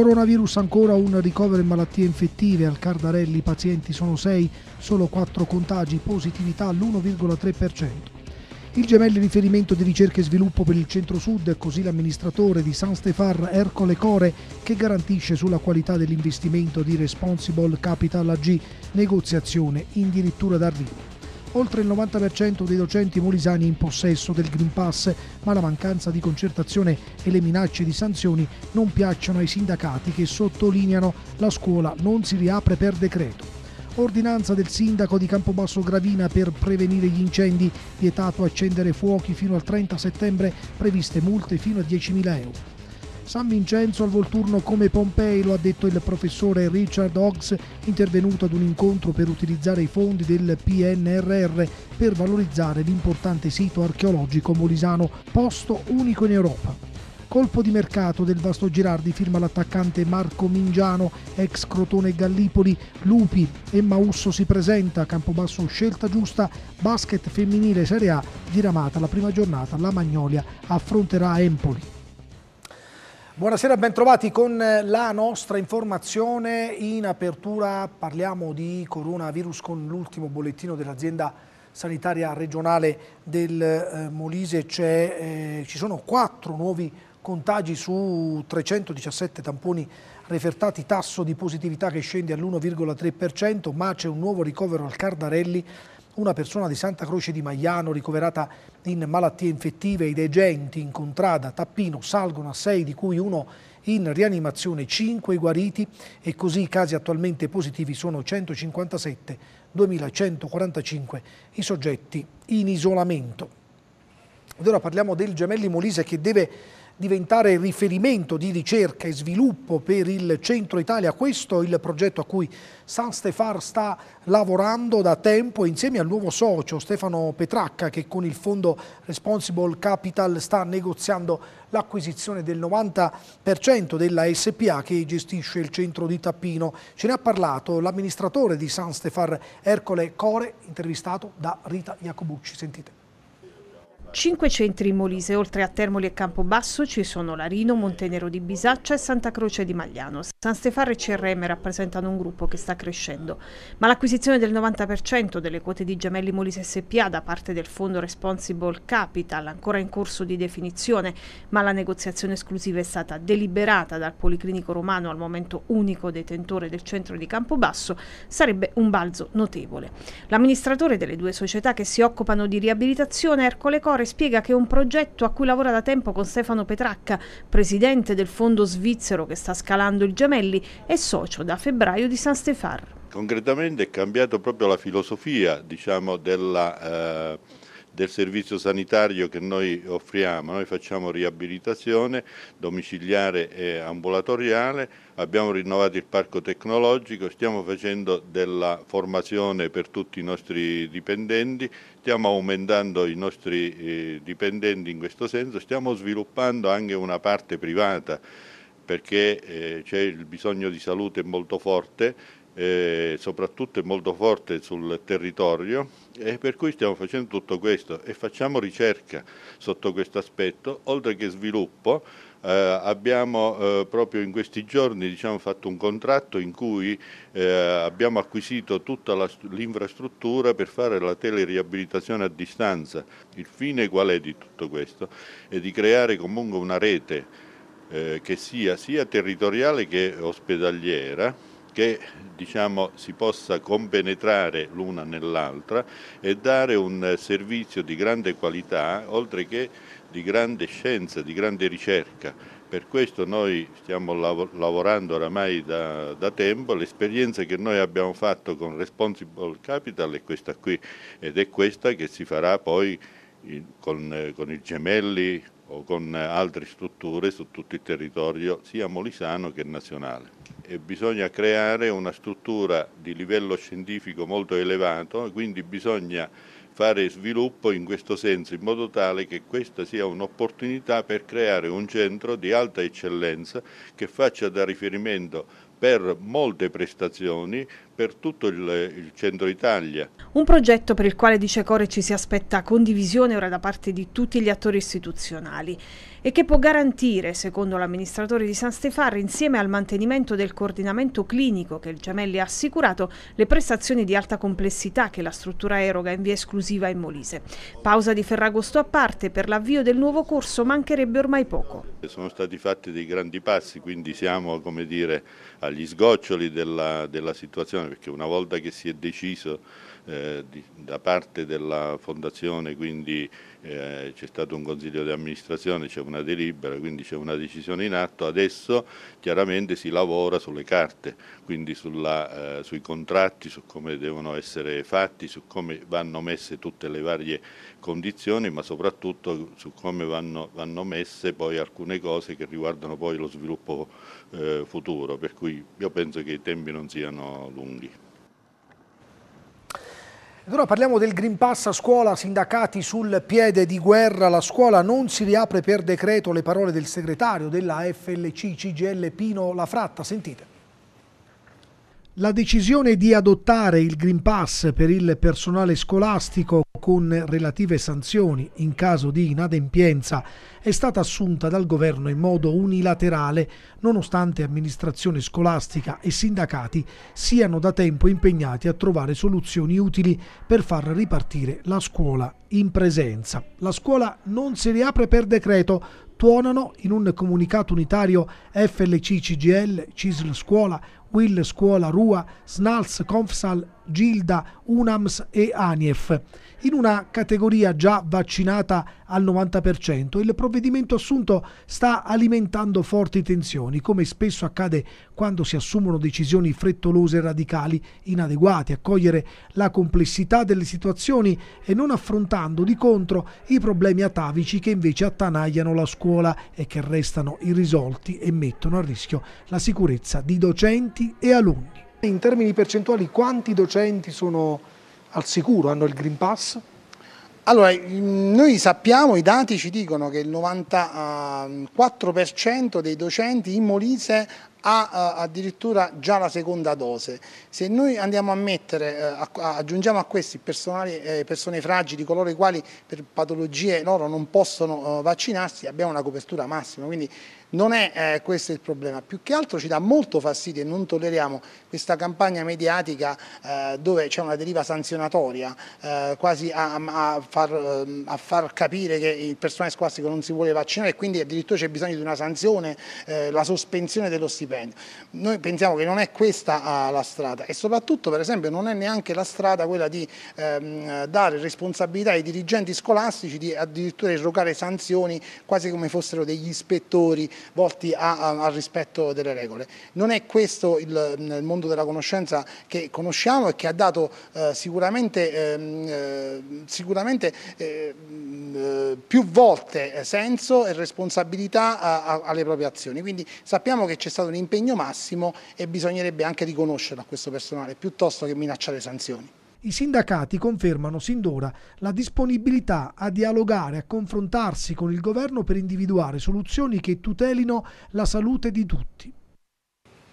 Coronavirus ancora un ricovero in malattie infettive. Al Cardarelli i pazienti sono 6, solo 4 contagi, positività all'1,3%. Il gemelli riferimento di ricerca e sviluppo per il centro-sud, così l'amministratore di San Stefar Ercole Core, che garantisce sulla qualità dell'investimento di Responsible Capital AG, negoziazione in dirittura d'arrivo. Oltre il 90% dei docenti molisani è in possesso del Green Pass, ma la mancanza di concertazione e le minacce di sanzioni non piacciono ai sindacati che sottolineano la scuola non si riapre per decreto ordinanza del sindaco di Campobasso Gravina per prevenire gli incendi, vietato accendere fuochi fino al 30 settembre, previste multe fino a 10.000 euro. San Vincenzo al Volturno come Pompei, lo ha detto il professore Richard Hoggs, intervenuto ad un incontro per utilizzare i fondi del PNRR per valorizzare l'importante sito archeologico molisano, posto unico in Europa. Colpo di mercato del Vasto Girardi firma l'attaccante Marco Mingiano, ex Crotone Gallipoli, Lupi, e Mausso si presenta, Campobasso scelta giusta, basket femminile Serie A, diramata la prima giornata, la Magnolia affronterà Empoli. Buonasera, bentrovati con eh, la nostra informazione. In apertura parliamo di coronavirus con l'ultimo bollettino dell'azienda sanitaria regionale del eh, Molise. Eh, ci sono quattro nuovi contagi su 317 tamponi refertati, tasso di positività che scende all'1,3%, ma c'è un nuovo ricovero al Cardarelli una persona di Santa Croce di Magliano ricoverata in malattie infettive. I degenti in contrada Tappino salgono a 6, di cui uno in rianimazione, 5 guariti e così i casi attualmente positivi sono 157, 2145 i soggetti in isolamento. Ed ora parliamo del Gemelli Molise che deve diventare riferimento di ricerca e sviluppo per il centro Italia. Questo è il progetto a cui San Stefar sta lavorando da tempo insieme al nuovo socio Stefano Petracca che con il fondo Responsible Capital sta negoziando l'acquisizione del 90% della SPA che gestisce il centro di Tappino. Ce ne ha parlato l'amministratore di San Stefar Ercole Core intervistato da Rita Iacobucci. Sentite. Cinque centri in Molise, oltre a Termoli e Campobasso, ci sono Larino, Montenero di Bisaccia e Santa Croce di Magliano. San Stefano e CRM rappresentano un gruppo che sta crescendo, ma l'acquisizione del 90% delle quote di Gemelli Molise SPA da parte del fondo Responsible Capital, ancora in corso di definizione, ma la negoziazione esclusiva è stata deliberata dal Policlinico Romano al momento unico detentore del centro di Campobasso, sarebbe un balzo notevole. L'amministratore delle due società che si occupano di riabilitazione, Ercole Cora, Torre spiega che un progetto a cui lavora da tempo con Stefano Petracca, presidente del fondo svizzero che sta scalando il Gemelli è socio da febbraio di San Stefano. Concretamente è cambiato proprio la filosofia diciamo, della, eh, del servizio sanitario che noi offriamo. Noi facciamo riabilitazione domiciliare e ambulatoriale, abbiamo rinnovato il parco tecnologico, stiamo facendo della formazione per tutti i nostri dipendenti stiamo aumentando i nostri eh, dipendenti in questo senso, stiamo sviluppando anche una parte privata perché eh, c'è il bisogno di salute molto forte, eh, soprattutto molto forte sul territorio e eh, per cui stiamo facendo tutto questo e facciamo ricerca sotto questo aspetto, oltre che sviluppo. Eh, abbiamo eh, proprio in questi giorni diciamo, fatto un contratto in cui eh, abbiamo acquisito tutta l'infrastruttura per fare la teleriabilitazione a distanza. Il fine qual è di tutto questo? È di creare comunque una rete eh, che sia sia territoriale che ospedaliera che diciamo, si possa compenetrare l'una nell'altra e dare un servizio di grande qualità, oltre che di grande scienza, di grande ricerca. Per questo noi stiamo lavorando oramai da, da tempo, l'esperienza che noi abbiamo fatto con Responsible Capital è questa qui ed è questa che si farà poi con, eh, con i gemelli o con eh, altre strutture su tutto il territorio sia molisano che nazionale. E bisogna creare una struttura di livello scientifico molto elevato, quindi bisogna fare sviluppo in questo senso in modo tale che questa sia un'opportunità per creare un centro di alta eccellenza che faccia da riferimento per molte prestazioni, per tutto il, il, centro Italia. Un progetto per il quale dice Core ci si aspetta condivisione ora da parte di tutti gli attori istituzionali e che può garantire, secondo l'amministratore di San Stefano, insieme al mantenimento del coordinamento clinico che il Gemelli ha assicurato, le prestazioni di alta complessità che la struttura eroga in via esclusiva in Molise. Pausa di Ferragosto a parte, per l'avvio del nuovo corso mancherebbe ormai poco. Sono stati fatti dei grandi passi, quindi siamo come dire, agli sgoccioli della, della situazione perché una volta che si è deciso eh, di, da parte della Fondazione quindi eh, c'è stato un consiglio di amministrazione, c'è una delibera, quindi c'è una decisione in atto, adesso chiaramente si lavora sulle carte, quindi sulla, eh, sui contratti, su come devono essere fatti, su come vanno messe tutte le varie condizioni, ma soprattutto su come vanno, vanno messe poi alcune cose che riguardano poi lo sviluppo eh, futuro, per cui io penso che i tempi non siano lunghi. Allora parliamo del Green Pass a scuola, sindacati sul piede di guerra, la scuola non si riapre per decreto, le parole del segretario della FLC CGL Pino Lafratta, sentite. La decisione di adottare il Green Pass per il personale scolastico con relative sanzioni in caso di inadempienza è stata assunta dal governo in modo unilaterale nonostante amministrazione scolastica e sindacati siano da tempo impegnati a trovare soluzioni utili per far ripartire la scuola in presenza. La scuola non si riapre per decreto, tuonano in un comunicato unitario FLC CGL, CISL Scuola, Will Scuola Rua, Snals Confsal Gilda, Unams e Anief. In una categoria già vaccinata al 90%, il provvedimento assunto sta alimentando forti tensioni, come spesso accade quando si assumono decisioni frettolose e radicali, inadeguate a cogliere la complessità delle situazioni e non affrontando di contro i problemi atavici che invece attanagliano la scuola e che restano irrisolti e mettono a rischio la sicurezza di docenti docenti e alunni. In termini percentuali quanti docenti sono al sicuro, hanno il Green Pass? Allora, mm, noi sappiamo, i dati ci dicono che il 94% dei docenti in Molise ha eh, addirittura già la seconda dose. Se noi andiamo a mettere, eh, aggiungiamo a questi personali, eh, persone fragili, coloro i quali per patologie loro non possono eh, vaccinarsi, abbiamo una copertura massima. Quindi non è eh, questo il problema, più che altro ci dà molto fastidio e non tolleriamo questa campagna mediatica eh, dove c'è una deriva sanzionatoria, eh, quasi a, a, far, ehm, a, far, capire che il personale scolastico non si vuole vaccinare e quindi addirittura c'è bisogno di una sanzione, eh, la sospensione dello stipendio. Noi pensiamo che non è questa ah, la strada e soprattutto per esempio non è neanche la strada quella di ehm, dare responsabilità ai dirigenti scolastici di addirittura erogare sanzioni quasi come fossero degli ispettori volti al rispetto delle regole. Non è questo il, il, mondo della conoscenza che conosciamo e che ha dato eh, sicuramente, ehm, eh, sicuramente ehm, eh, più volte eh, senso e responsabilità a, a, alle proprie azioni. Quindi sappiamo che c'è stato un impegno massimo e bisognerebbe anche riconoscerlo a questo personale piuttosto che minacciare sanzioni. I sindacati confermano sin d'ora la disponibilità a dialogare, a confrontarsi con il governo per individuare soluzioni che tutelino la salute di tutti.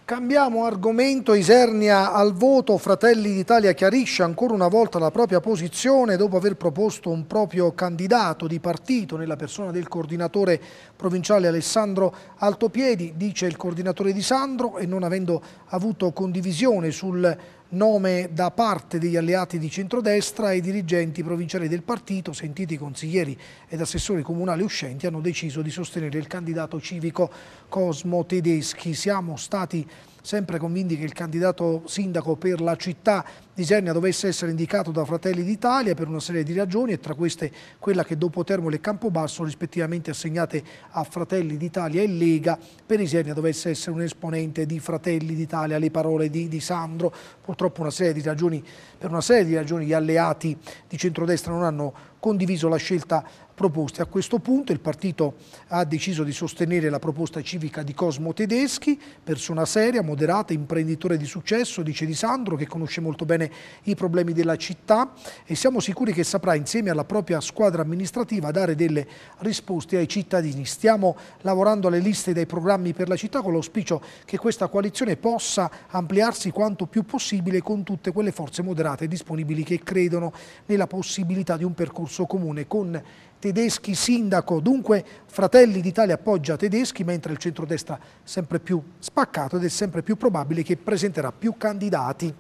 Cambiamo argomento, Isernia al voto, Fratelli d'Italia chiarisce ancora una volta la propria posizione dopo aver proposto un proprio candidato di partito nella persona del coordinatore provinciale Alessandro Altopiedi, dice il coordinatore di Sandro e non avendo avuto condivisione sul nome da parte degli alleati di centrodestra e dirigenti provinciali del partito, sentiti i consiglieri ed assessori comunali uscenti, hanno deciso di sostenere il candidato civico Cosmo Tedeschi. Siamo stati sempre convinti che il candidato sindaco per la città di Isernia dovesse essere indicato da Fratelli d'Italia per una serie di ragioni e tra queste quella che dopo Termole e Campobasso rispettivamente assegnate a Fratelli d'Italia e Lega, per Isernia dovesse essere un esponente di Fratelli d'Italia, le parole di, di Sandro, purtroppo una serie di ragioni, per una serie di ragioni gli alleati di centrodestra non hanno condiviso la scelta proposte. A questo punto il partito ha deciso di sostenere la proposta civica di Cosmo Tedeschi, persona seria, moderata, imprenditore di successo, dice Di Sandro, che conosce molto bene i problemi della città e siamo sicuri che saprà insieme alla propria squadra amministrativa dare delle risposte ai cittadini. Stiamo lavorando alle liste dei programmi per la città con l'auspicio che questa coalizione possa ampliarsi quanto più possibile con tutte quelle forze moderate disponibili che credono nella possibilità di un percorso comune con Tedeschi sindaco, dunque Fratelli d'Italia appoggia Tedeschi mentre il centrodestra sempre più spaccato ed è sempre più probabile che presenterà più candidati.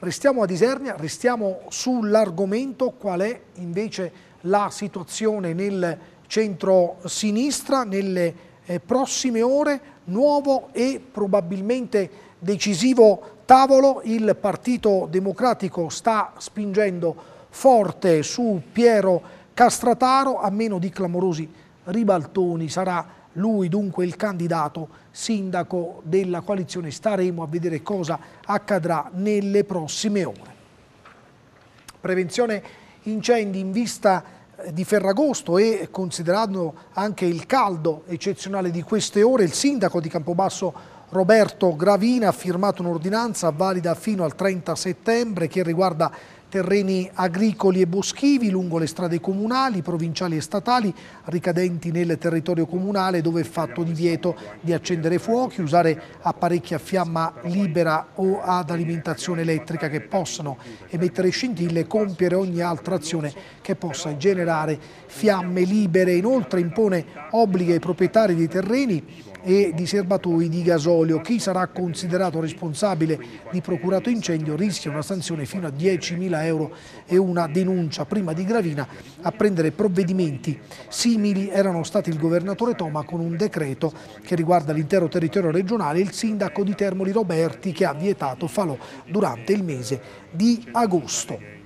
Restiamo a Isernia, restiamo sull'argomento qual è invece la situazione nel centro-sinistra nelle eh, prossime ore, nuovo e probabilmente decisivo tavolo, il Partito Democratico sta spingendo forte su Piero Castrataro, a meno di clamorosi ribaltoni, sarà lui dunque il candidato sindaco della coalizione. Staremo a vedere cosa accadrà nelle prossime ore. Prevenzione incendi in vista eh, di Ferragosto e considerando anche il caldo eccezionale di queste ore, il sindaco di Campobasso Roberto Gravina ha firmato un'ordinanza valida fino al 30 settembre che riguarda terreni agricoli e boschivi lungo le strade comunali, provinciali e statali ricadenti nel territorio comunale dove è fatto divieto di accendere fuochi, usare apparecchi a fiamma libera o ad alimentazione elettrica che possano emettere scintille e compiere ogni altra azione che possa generare fiamme libere. Inoltre impone obblighi ai proprietari dei terreni e di serbatoi di gasolio. Chi sarà considerato responsabile di procurato incendio rischia una sanzione fino a 10.000 euro e una denuncia prima di Gravina a prendere provvedimenti simili erano stati il governatore Toma con un decreto che riguarda l'intero territorio regionale e il sindaco di Termoli Roberti che ha vietato falò durante il mese di agosto.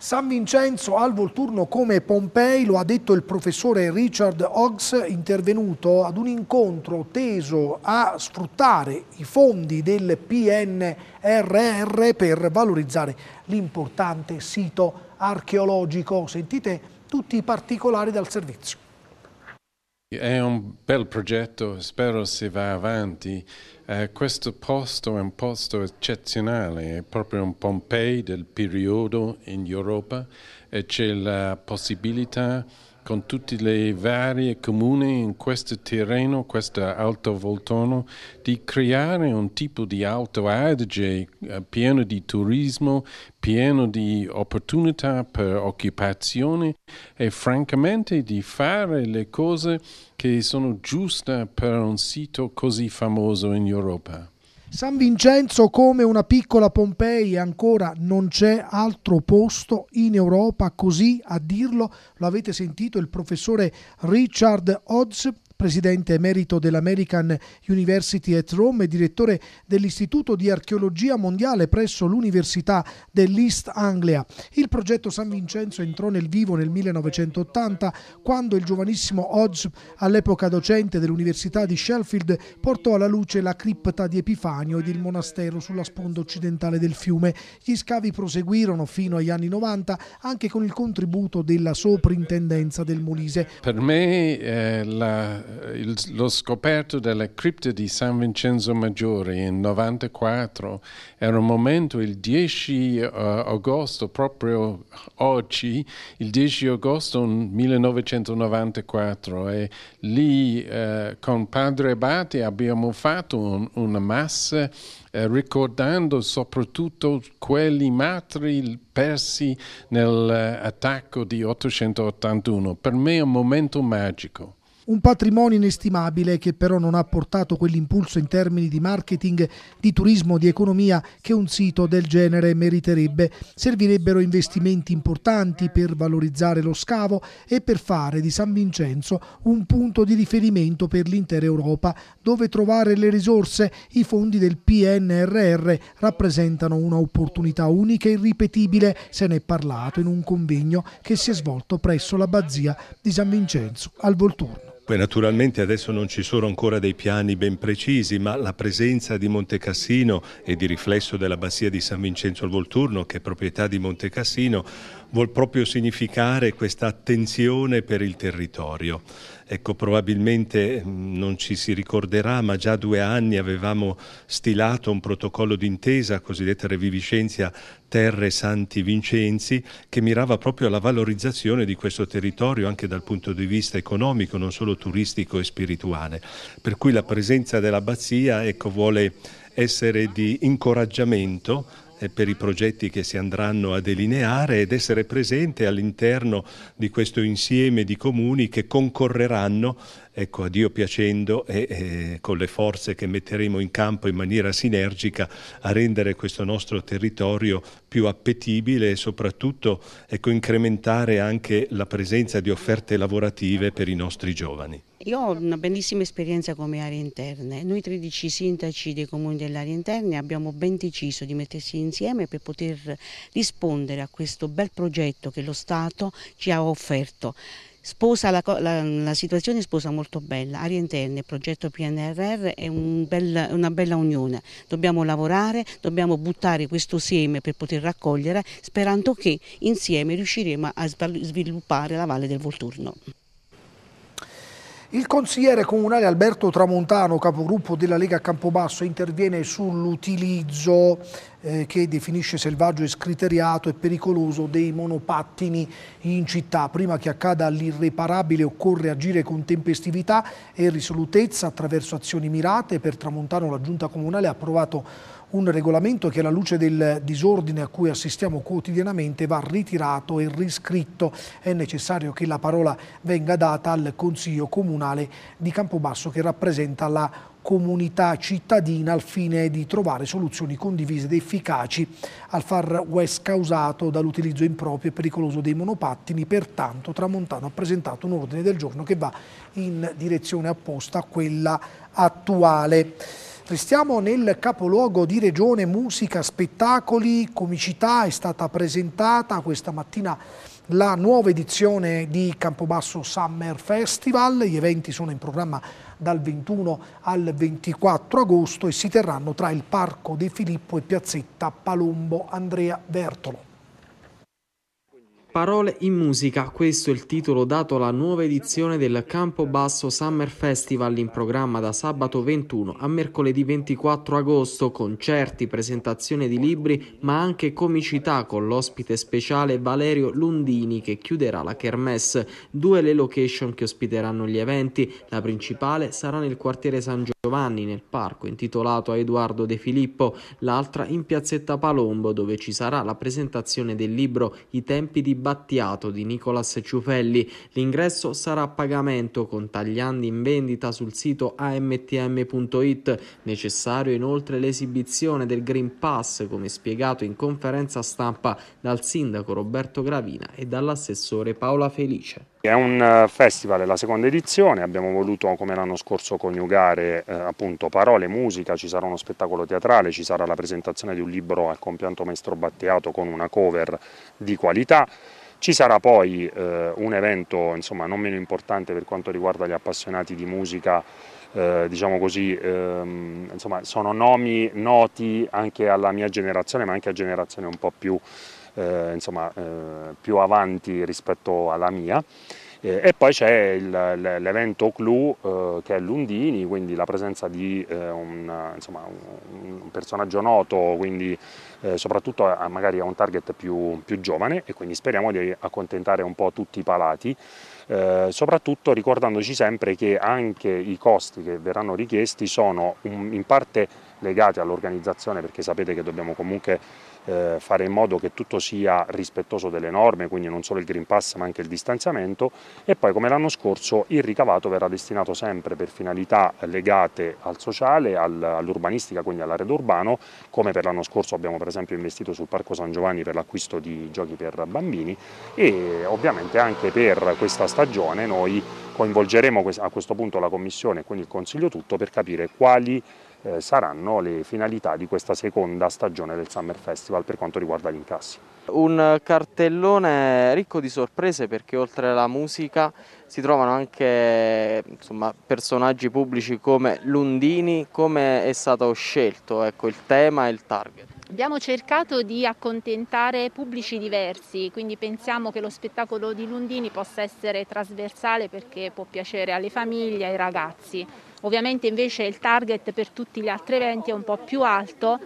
San Vincenzo al Volturno come Pompei, lo ha detto il professore Richard Hoggs, intervenuto ad un incontro teso a sfruttare i fondi del PNRR per valorizzare l'importante sito archeologico. Sentite tutti i particolari dal servizio. È un bel progetto, spero si va avanti. Eh, questo posto è un posto eccezionale, è proprio un Pompei del periodo in Europa e c'è la possibilità con tutte le varie comuni in questo terreno, questo alto voltono, di creare un tipo di Alto Adige eh, pieno di turismo, pieno di opportunità per occupazione e francamente di fare le cose che sono giuste per un sito così famoso in Europa. San Vincenzo come una piccola Pompei ancora non c'è altro posto in Europa così a dirlo lo avete sentito il professore Richard Odds presidente emerito dell'American University at Rome e direttore dell'Istituto di Archeologia Mondiale presso l'Università dell'East Anglia. Il progetto San Vincenzo entrò nel vivo nel 1980 quando il giovanissimo Hodge, all'epoca docente dell'Università di Sheffield, portò alla luce la cripta di Epifanio ed il monastero sulla sponda occidentale del fiume. Gli scavi proseguirono fino agli anni 90 anche con il contributo della soprintendenza del Molise. Per me eh, la eh, il, lo scoperto della cripta di San Vincenzo Maggiore in 94 era un momento il 10 uh, eh, agosto, proprio oggi, il 10 agosto 1994 e lì uh, con Padre Abate abbiamo fatto un, una massa ricordando soprattutto quelli matri persi nell'attacco di 881. Per me è un momento magico un patrimonio inestimabile che però non ha portato quell'impulso in termini di marketing, di turismo, di economia che un sito del genere meriterebbe. Servirebbero investimenti importanti per valorizzare lo scavo e per fare di San Vincenzo un punto di riferimento per l'intera Europa, dove trovare le risorse, i fondi del PNRR rappresentano un'opportunità unica e irripetibile, se ne è parlato in un convegno che si è svolto presso l'abbazia di San Vincenzo al Volturno. Beh, naturalmente adesso non ci sono ancora dei piani ben precisi, ma la presenza di Montecassino e di riflesso della di San Vincenzo al Volturno, che è proprietà di Montecassino, vuol proprio significare questa attenzione per il territorio. Ecco, probabilmente mm, non ci si ricorderà, ma già due anni avevamo stilato un protocollo d'intesa, cosiddetta reviviscenza Terre Santi Vincenzi, che mirava proprio alla valorizzazione di questo territorio anche dal punto di vista economico, non solo turistico e spirituale. Per cui la presenza dell'abbazia ecco, vuole essere di incoraggiamento per i progetti che si andranno a delineare ed essere presente all'interno di questo insieme di comuni che concorreranno ecco, a Dio piacendo e, e con le forze che metteremo in campo in maniera sinergica a rendere questo nostro territorio più appetibile e soprattutto ecco, incrementare anche la presenza di offerte lavorative per i nostri giovani. Io ho una bellissima esperienza come aree interne. Noi 13 sindaci dei comuni delle interna abbiamo ben deciso di mettersi insieme per poter rispondere a questo bel progetto che lo Stato ci ha offerto. Sposa la, la, la, situazione sposa molto bella, aria interna, il progetto PNRR è un bel, una bella unione, dobbiamo lavorare, dobbiamo buttare questo seme per poter raccogliere sperando che insieme riusciremo a sviluppare la Valle del Volturno. Il consigliere comunale Alberto Tramontano, capogruppo della Lega a Campobasso, interviene sull'utilizzo eh, che definisce selvaggio e scriteriato e pericoloso dei monopattini in città. Prima che accada l'irreparabile occorre agire con tempestività e risolutezza attraverso azioni mirate. Per Tramontano la Giunta Comunale ha approvato un regolamento che alla luce del disordine a cui assistiamo quotidianamente va ritirato e riscritto. È necessario che la parola venga data al Consiglio Comunale di Campobasso che rappresenta la comunità cittadina al fine di trovare soluzioni condivise ed efficaci al far west causato dall'utilizzo improprio e pericoloso dei monopattini. Pertanto Tramontano ha presentato un ordine del giorno che va in direzione opposta a quella attuale. Restiamo nel capoluogo di regione musica, spettacoli, comicità, è stata presentata questa mattina la nuova edizione di Campobasso Summer Festival, gli eventi sono in programma dal 21 al 24 agosto e si terranno tra il Parco De Filippo e Piazzetta Palombo Andrea Bertolo. Parole in musica, questo è il titolo dato alla nuova edizione del Campo Basso Summer Festival in programma da sabato 21 a mercoledì 24 agosto, concerti, presentazione di libri ma anche comicità con l'ospite speciale Valerio Lundini che chiuderà la Kermesse. Due le location che ospiteranno gli eventi, la principale sarà nel quartiere San Giovanni nel parco intitolato a Edoardo De Filippo, l'altra in piazzetta Palombo dove ci sarà la presentazione del libro I tempi di Battiato di Nicolas Ciufelli. L'ingresso sarà a pagamento con tagliandi in vendita sul sito amtm.it. Necessario inoltre l'esibizione del Green Pass, come spiegato in conferenza stampa dal sindaco Roberto Gravina e dall'assessore Paola Felice. È un eh, festival, è la seconda edizione, abbiamo voluto come l'anno scorso coniugare eh, appunto parole, musica, ci sarà uno spettacolo teatrale, ci sarà la presentazione di un libro al compianto maestro Batteato con una cover di qualità. Ci sarà poi eh, un evento insomma, non meno importante per quanto riguarda gli appassionati di musica, eh, diciamo così, ehm, insomma, sono nomi noti anche alla mia generazione ma anche a generazioni un po' più eh, insomma, eh, più avanti rispetto alla mia. Eh, e poi c'è l'evento clou eh, che è l'Undini, quindi la presenza di eh, un, insomma, un, personaggio noto, quindi eh, soprattutto a, eh, magari a un target più, più, giovane e quindi speriamo di accontentare un po' tutti i palati, soprattutto ricordandoci sempre che anche i costi che verranno richiesti sono um, in parte legati all'organizzazione perché sapete che dobbiamo comunque eh, fare in modo che tutto sia rispettoso delle norme, quindi non solo il Green Pass ma anche il distanziamento e poi come l'anno scorso il ricavato verrà destinato sempre per finalità legate al sociale, al, all'urbanistica, quindi all'arredo urbano, come per l'anno scorso abbiamo per esempio investito sul Parco San Giovanni per l'acquisto di giochi per bambini e ovviamente anche per questa stagione noi coinvolgeremo a questo punto la Commissione e quindi il Consiglio tutto per capire quali eh, saranno le finalità di questa seconda stagione del Summer Festival per quanto riguarda gli incassi. Un cartellone ricco di sorprese perché oltre alla musica si trovano anche insomma, personaggi pubblici come Lundini, come è stato scelto ecco, il tema e il target. Abbiamo cercato di accontentare pubblici diversi, quindi pensiamo che lo spettacolo di Lundini possa essere trasversale perché può piacere alle famiglie, ai ragazzi. Ovviamente invece il target per tutti gli altri eventi è un po' più alto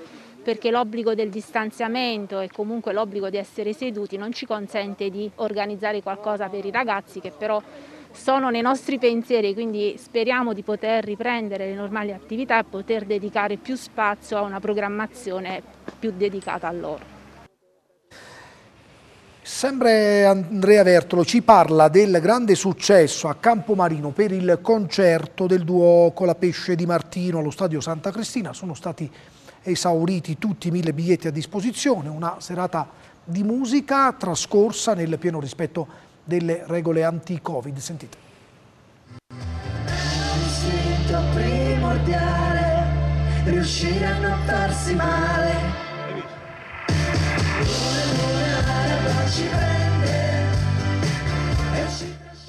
perché l'obbligo del distanziamento e comunque l'obbligo di essere seduti non ci consente di organizzare qualcosa per i ragazzi che però sono nei nostri pensieri, quindi speriamo di poter riprendere le normali attività e poter dedicare più spazio a una programmazione più dedicata a loro. Sempre Andrea Vertolo ci parla del grande successo a Campomarino per il concerto del duo Colapesce di Martino allo Stadio Santa Cristina. Sono stati esauriti tutti i mille biglietti a disposizione, una serata di musica trascorsa nel pieno rispetto delle regole anti-Covid. Sentite. È un istinto primordiale, riuscire a non farsi male she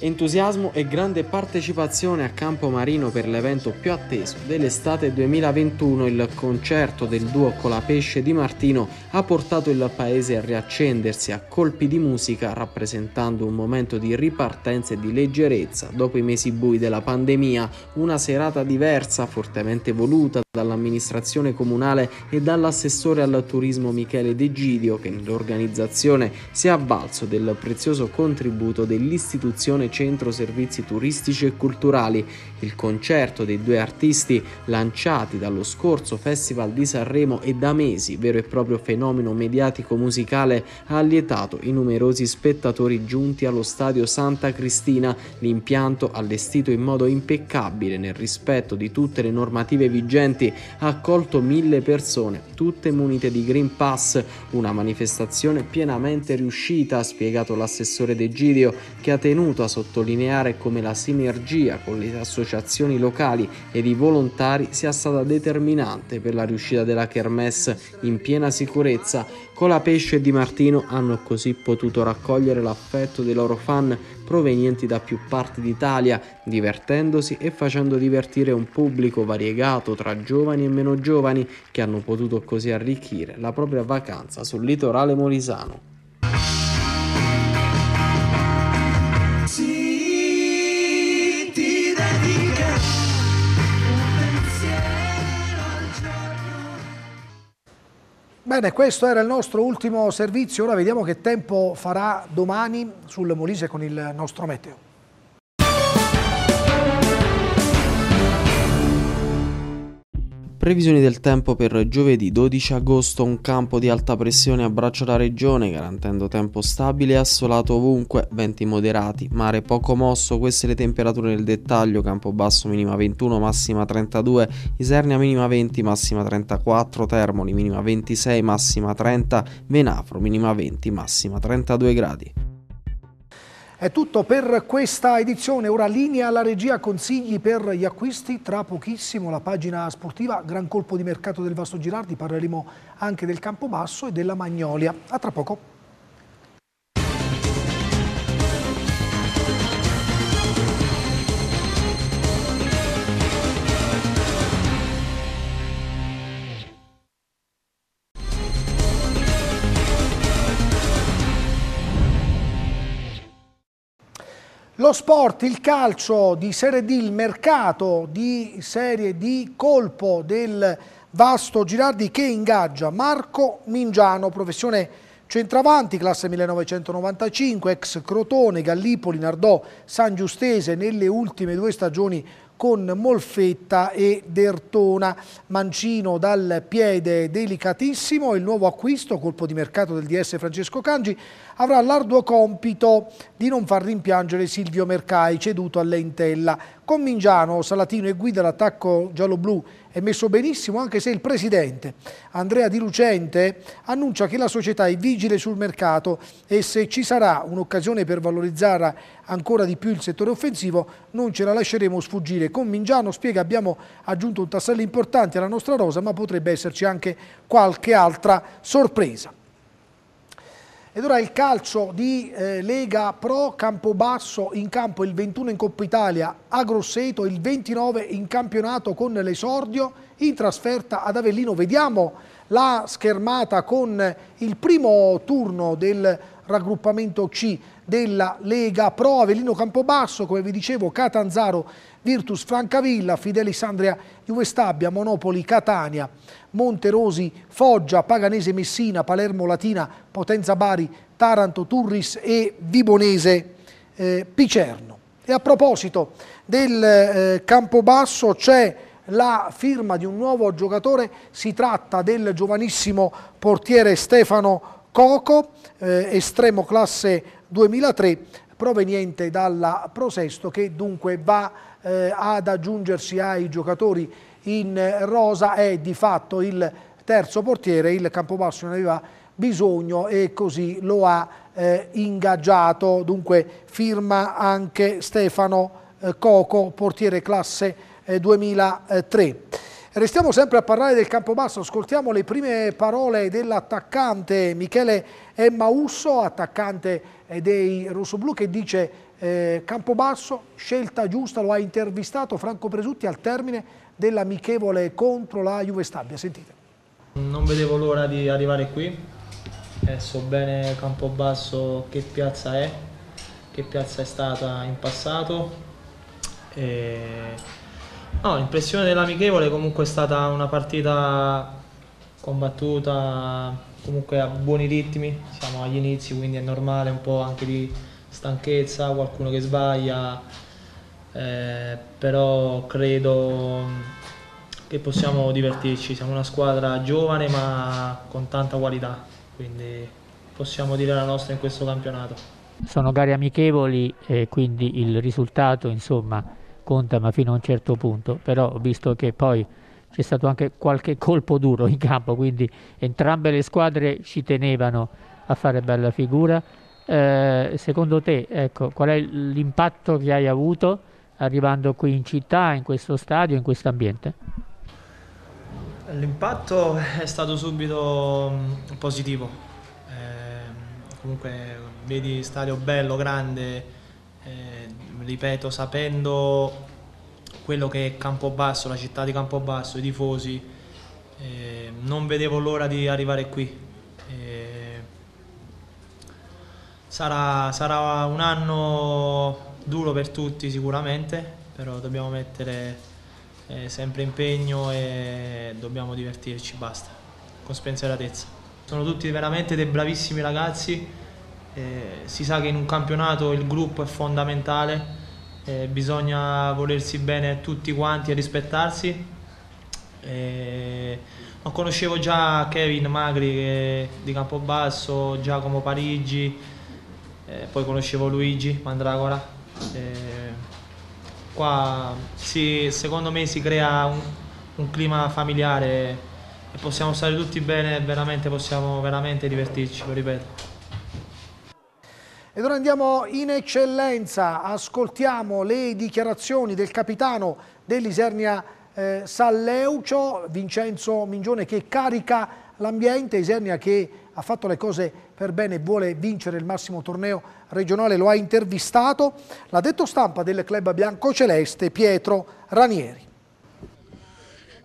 entusiasmo e grande partecipazione a Campo Marino per l'evento più atteso dell'estate 2021, il concerto del duo con la pesce di Martino ha portato il paese a riaccendersi a colpi di musica, rappresentando un momento di ripartenza e di leggerezza dopo i mesi bui della pandemia, una serata diversa fortemente voluta dall'amministrazione comunale e dall'assessore al turismo Michele De Gidio che nell'organizzazione si è avvalso del prezioso contributo dell'istituzione centro servizi turistici e culturali. Il concerto dei due artisti lanciati dallo scorso Festival di Sanremo e da mesi vero e proprio fenomeno mediatico musicale ha allietato i numerosi spettatori giunti allo stadio Santa Cristina, l'impianto allestito in modo impeccabile nel rispetto di tutte le normative vigenti ha accolto mille persone, tutte munite di Green Pass, una manifestazione pienamente riuscita, ha spiegato l'assessore De Gidio, che ha tenuto a sottolineare sottolineare come la sinergia con le associazioni locali ed i volontari sia stata determinante per la riuscita della Kermesse in piena sicurezza. Colapesce e Di Martino hanno così potuto raccogliere l'affetto dei loro fan provenienti da più parti d'Italia, divertendosi e facendo divertire un pubblico variegato tra giovani e meno giovani che hanno potuto così arricchire la propria vacanza sul litorale molisano. Bene, questo era il nostro ultimo servizio, ora vediamo che tempo farà domani sul Molise con il nostro meteo. Previsioni del tempo per giovedì 12 agosto, un campo di alta pressione abbraccia la regione garantendo tempo stabile e assolato ovunque, venti moderati, mare poco mosso, queste le temperature nel dettaglio, campo basso minima 21, massima 32, Isernia minima 20, massima 34, Termoli minima 26, massima 30, Venafro minima 20, massima 32 gradi. È tutto per questa edizione, ora linea alla regia, consigli per gli acquisti, tra pochissimo la pagina sportiva, gran colpo di mercato del Vasto Girardi, parleremo anche del Campobasso e della Magnolia. A tra poco. Lo sport, il calcio di Serie D, il mercato di Serie D, colpo del vasto Girardi che ingaggia Marco Mingiano, professione centravanti, classe 1995, ex Crotone, Gallipoli, Nardò, San Giustese nelle ultime due stagioni con Molfetta e Dertona. Mancino dal piede delicatissimo, il nuovo acquisto, colpo di mercato del DS Francesco Cangi, avrà l'arduo compito di non far rimpiangere Silvio Mercai, ceduto all'Entella. Con Mingiano, Salatino e Guida l'attacco giallo-blu è messo benissimo anche se il presidente Andrea Di Lucente annuncia che la società è vigile sul mercato e se ci sarà un'occasione per valorizzare ancora di più il settore offensivo non ce la lasceremo sfuggire. Con Mingiano spiega abbiamo aggiunto un tassello importante alla nostra rosa ma potrebbe esserci anche qualche altra sorpresa. Ed ora il calcio di eh, Lega Pro, Campobasso in campo il 21 in Coppa Italia, a Grosseto il 29 in campionato con l'esordio, in trasferta ad Avellino. Vediamo la schermata con il primo turno del raggruppamento C della Lega Pro, Avellino Campobasso, come vi dicevo, Catanzaro, Virtus Francavilla, Fidelis Fidelisandria Juvestabia, Monopoli, Catania, Monterosi, Foggia, Paganese Messina, Palermo Latina, Potenza Bari, Taranto, Turris e Vibonese eh, Picerno. E a proposito del eh, Campobasso c'è la firma di un nuovo giocatore, si tratta del giovanissimo portiere Stefano Coco, eh, estremo classe 2003, proveniente dalla Prosesto che dunque va eh, ad aggiungersi ai giocatori in rosa è di fatto il terzo portiere, il Campobasso ne aveva bisogno e così lo ha eh, ingaggiato. Dunque firma anche Stefano eh, Coco, portiere classe eh, 2003. Restiamo sempre a parlare del Campobasso, ascoltiamo le prime parole dell'attaccante Michele Emmausso, attaccante eh, dei rossoblù, che dice eh, Campobasso, scelta giusta, lo ha intervistato Franco Presutti al termine dell'amichevole contro la Juve Stabia. Sentite. Non vedevo l'ora di arrivare qui, eh, so bene Campobasso che piazza è, che piazza è stata in passato. E... No, l'impressione dell'amichevole comunque è stata una partita combattuta comunque a buoni ritmi, siamo agli inizi quindi è normale un po' anche di stanchezza, qualcuno che sbaglia, eh, però credo che possiamo divertirci, siamo una squadra giovane ma con tanta qualità, quindi possiamo dire la nostra in questo campionato. Sono gare amichevoli e quindi il risultato insomma conta ma fino a un certo punto, però visto che poi c'è stato anche qualche colpo duro in campo, quindi entrambe le squadre ci tenevano a fare bella figura. Eh, secondo te, ecco, qual è l'impatto che hai avuto? arrivando qui in città, in questo stadio, in questo ambiente? L'impatto è stato subito mm, positivo, eh, comunque vedi stadio bello, grande, eh, ripeto, sapendo quello che è Campobasso, la città di Campobasso, i tifosi, eh, non vedevo l'ora di arrivare qui. Eh, sarà, sarà un anno duro per tutti sicuramente, però dobbiamo mettere eh, sempre impegno e dobbiamo divertirci, basta, con spensieratezza. Sono tutti veramente dei bravissimi ragazzi, eh, si sa che in un campionato il gruppo è fondamentale, eh, bisogna volersi bene tutti quanti e rispettarsi. non eh, conoscevo già Kevin Magri che, di Campobasso, Giacomo Parigi, eh, poi conoscevo Luigi Mandragora eh, qua si, secondo me si crea un, un, clima familiare e possiamo stare tutti bene e veramente possiamo veramente divertirci, lo ripeto. Ed ora andiamo in eccellenza, ascoltiamo le dichiarazioni del capitano dell'Isernia eh, Salleucio, Vincenzo Mingione che carica l'ambiente, Isernia che ha fatto le cose per bene e vuole vincere il massimo torneo regionale, lo ha intervistato l'ha detto stampa del club biancoceleste Pietro Ranieri.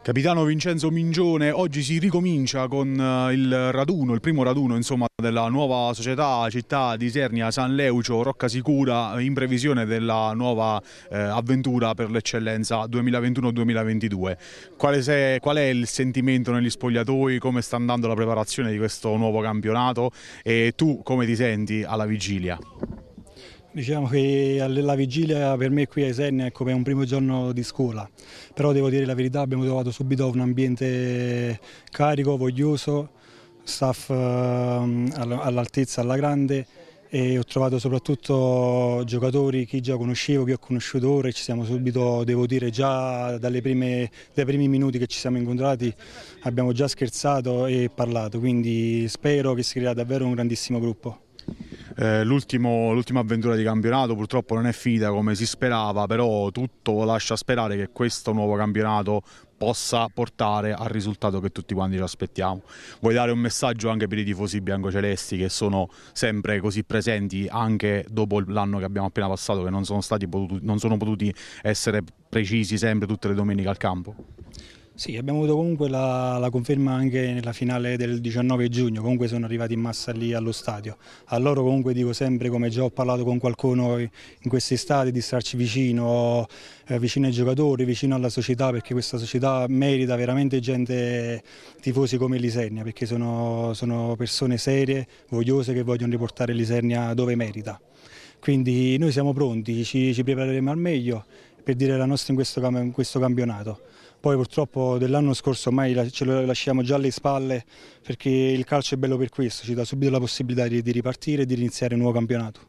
Capitano Vincenzo Mingione, oggi si ricomincia con eh, il raduno, il primo raduno insomma, della nuova società città di Sernia San Leucio, Rocca Sicura, in previsione della nuova eh, avventura per l'eccellenza 2021-2022. Qual, qual, è il sentimento negli spogliatoi, come sta andando la preparazione di questo nuovo campionato e tu come ti senti alla vigilia? Diciamo che la vigilia per me qui a Isenna è come ecco, un primo giorno di scuola, però devo dire la verità, abbiamo trovato subito un ambiente carico, voglioso, staff ehm, all'altezza, alla grande e ho trovato soprattutto giocatori che già conoscevo, che ho conosciuto ora e ci siamo subito, devo dire, già prime, dai primi minuti che ci siamo incontrati abbiamo già scherzato e parlato, quindi spero che si crea davvero un grandissimo gruppo eh, l'ultima avventura di campionato purtroppo non è finita come si sperava, però tutto lascia sperare che questo nuovo campionato possa portare al risultato che tutti quanti ci aspettiamo. Vuoi dare un messaggio anche per i tifosi biancocelesti che sono sempre così presenti anche dopo l'anno che abbiamo appena passato, che non sono, potuti, non sono potuti essere precisi sempre tutte le domeniche al campo? Sì, abbiamo avuto comunque la, la, conferma anche nella finale del 19 giugno, comunque sono arrivati in massa lì allo stadio. A loro comunque dico sempre, come già ho parlato con qualcuno in quest'estate, di starci vicino, eh, vicino ai giocatori, vicino alla società, perché questa società merita veramente gente, tifosi come Lisernia, perché sono, sono persone serie, vogliose, che vogliono riportare Lisernia dove merita. Quindi noi siamo pronti, ci, ci prepareremo al meglio per dire la nostra in questo, in questo campionato. Poi purtroppo dell'anno scorso ormai ce lo lasciamo già alle spalle perché il calcio è bello per questo, ci dà subito la possibilità di, di ripartire e di iniziare un nuovo campionato.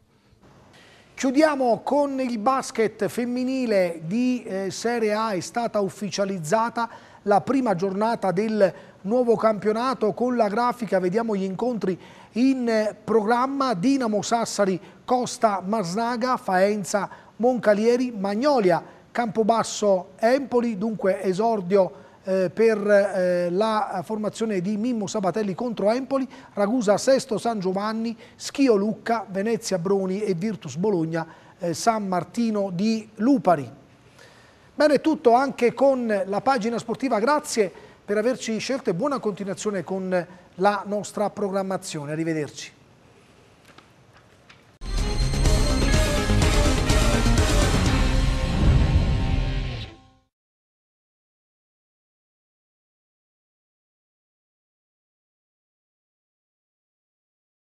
Chiudiamo con il basket femminile di eh, Serie A, è stata ufficializzata la prima giornata del nuovo campionato con la grafica, vediamo gli incontri in eh, programma, Dinamo Sassari, Costa Masnaga, Faenza Moncalieri, Magnolia Campobasso Empoli, dunque esordio eh, per eh, la formazione di Mimmo Sabatelli contro Empoli, Ragusa Sesto San Giovanni, Schio Lucca, Venezia Broni e Virtus Bologna eh, San Martino di Lupari. Bene, è tutto anche con la pagina sportiva, grazie per averci scelto e buona continuazione con la nostra programmazione. Arrivederci.